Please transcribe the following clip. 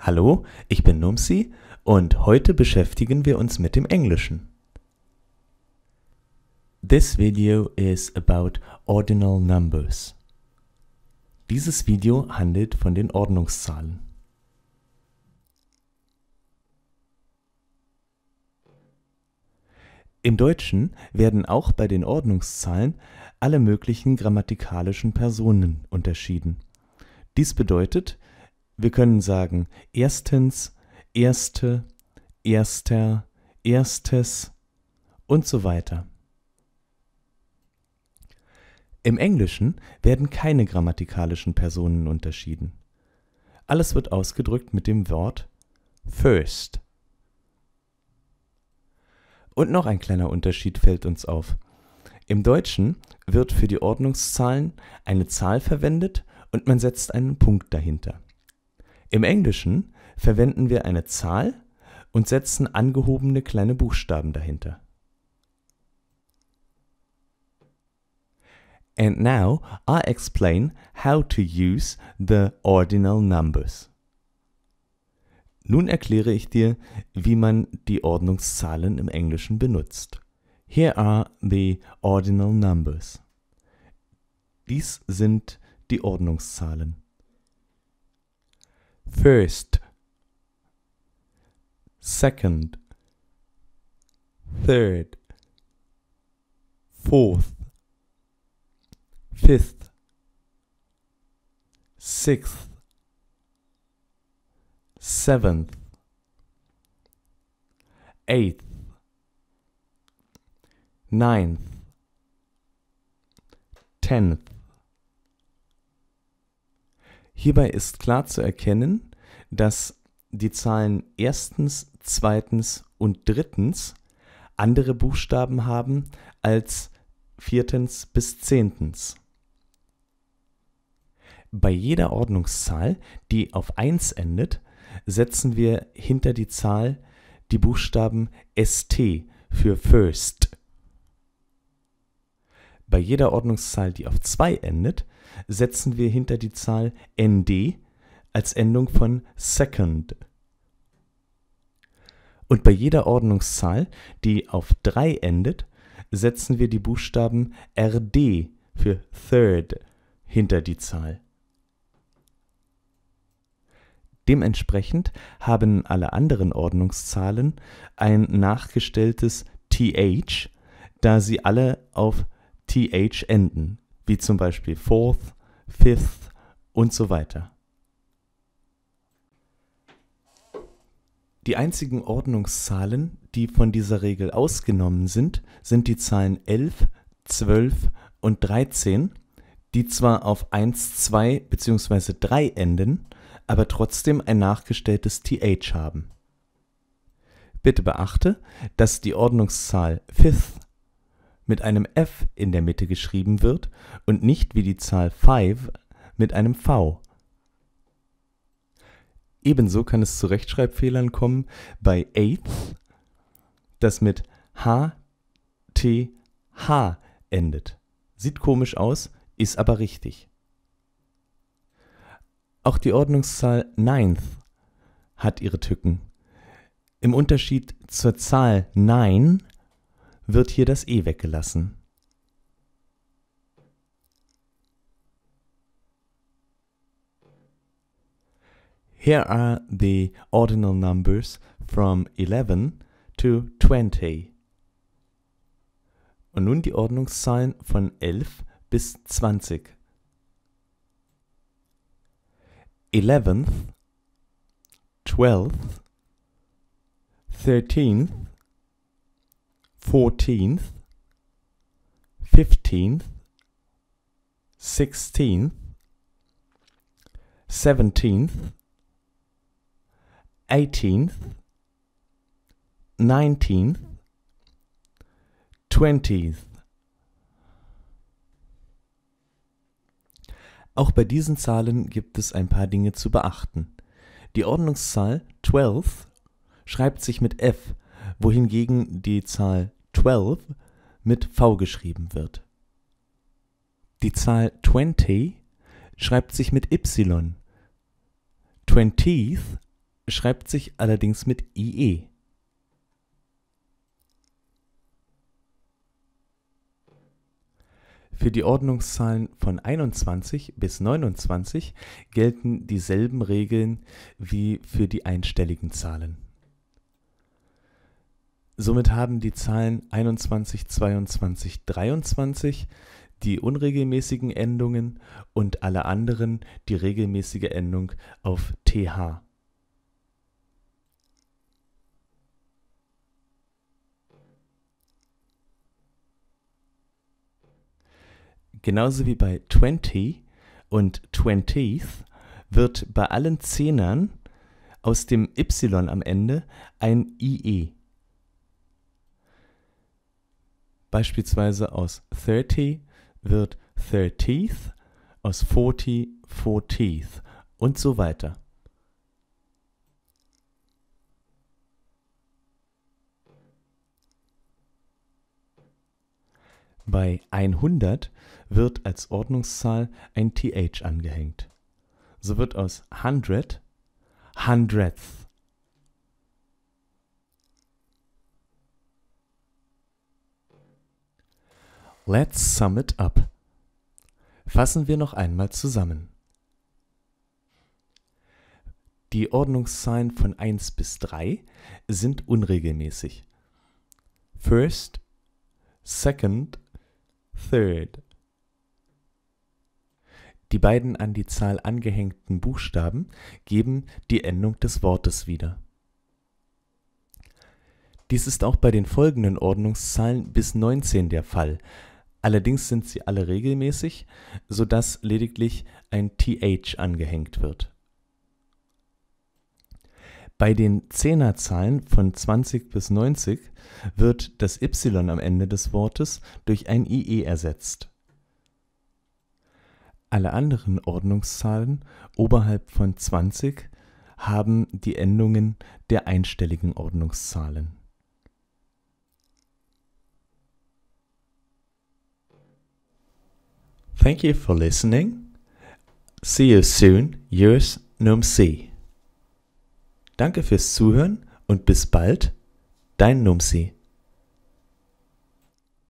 Hallo, ich bin Numsi und heute beschäftigen wir uns mit dem Englischen. This video is about ordinal numbers. Dieses Video handelt von den Ordnungszahlen. Im Deutschen werden auch bei den Ordnungszahlen alle möglichen grammatikalischen Personen unterschieden. Dies bedeutet, wir können sagen erstens, erste, erster, erstes und so weiter. Im Englischen werden keine grammatikalischen Personen unterschieden. Alles wird ausgedrückt mit dem Wort first. Und noch ein kleiner Unterschied fällt uns auf. Im Deutschen wird für die Ordnungszahlen eine Zahl verwendet und man setzt einen Punkt dahinter. Im Englischen verwenden wir eine Zahl und setzen angehobene kleine Buchstaben dahinter. And now I explain how to use the ordinal numbers. Nun erkläre ich dir, wie man die Ordnungszahlen im Englischen benutzt. Here are the ordinal numbers. Dies sind die Ordnungszahlen. first, second, third, fourth, fifth, sixth, seventh, eighth, ninth, tenth, Hierbei ist klar zu erkennen, dass die Zahlen erstens, zweitens und drittens andere Buchstaben haben als viertens bis zehntens. Bei jeder Ordnungszahl, die auf 1 endet, setzen wir hinter die Zahl die Buchstaben ST für First. Bei jeder Ordnungszahl, die auf 2 endet, setzen wir hinter die Zahl nd als Endung von second. Und bei jeder Ordnungszahl, die auf 3 endet, setzen wir die Buchstaben rd für third hinter die Zahl. Dementsprechend haben alle anderen Ordnungszahlen ein nachgestelltes th, da sie alle auf th enden, wie zum Beispiel fourth, fifth und so weiter. Die einzigen Ordnungszahlen, die von dieser Regel ausgenommen sind, sind die Zahlen 11, 12 und 13, die zwar auf 1, 2 bzw. 3 enden, aber trotzdem ein nachgestelltes th haben. Bitte beachte, dass die Ordnungszahl fifth mit einem F in der Mitte geschrieben wird und nicht wie die Zahl 5 mit einem V. Ebenso kann es zu Rechtschreibfehlern kommen bei eighth, das mit H, T, H endet. Sieht komisch aus, ist aber richtig. Auch die Ordnungszahl ninth hat ihre Tücken. Im Unterschied zur Zahl 9 wird hier das E weggelassen. Here are the ordinal numbers from 11 to 20. Und nun die Ordnungszahlen von 11 bis 20. 11th, 12th, 13th, fourteenth, fifteenth, sixteenth, seventeenth, eighteenth, nineteenth, twentieth. Auch bei diesen Zahlen gibt es ein paar Dinge zu beachten. Die Ordnungszahl 12 schreibt sich mit F, wohingegen die Zahl 12 mit V geschrieben wird. Die Zahl 20 schreibt sich mit Y. 20 schreibt sich allerdings mit IE. Für die Ordnungszahlen von 21 bis 29 gelten dieselben Regeln wie für die einstelligen Zahlen. Somit haben die Zahlen 21, 22, 23 die unregelmäßigen Endungen und alle anderen die regelmäßige Endung auf th. Genauso wie bei 20 und 20th wird bei allen Zehnern aus dem y am Ende ein IE Beispielsweise aus 30 wird 30th, aus 40 40th und so weiter. Bei 100 wird als Ordnungszahl ein th angehängt. So wird aus 100 hundredth. Let's sum it up. Fassen wir noch einmal zusammen. Die Ordnungszahlen von 1 bis 3 sind unregelmäßig. First, second, third. Die beiden an die Zahl angehängten Buchstaben geben die Endung des Wortes wieder. Dies ist auch bei den folgenden Ordnungszahlen bis 19 der Fall, Allerdings sind sie alle regelmäßig, sodass lediglich ein th angehängt wird. Bei den Zehnerzahlen von 20 bis 90 wird das y am Ende des Wortes durch ein ie ersetzt. Alle anderen Ordnungszahlen oberhalb von 20 haben die Endungen der einstelligen Ordnungszahlen Thank you for listening. See you soon, yours, Noom C. Danke fürs Zuhören und bis bald, dein Numsi.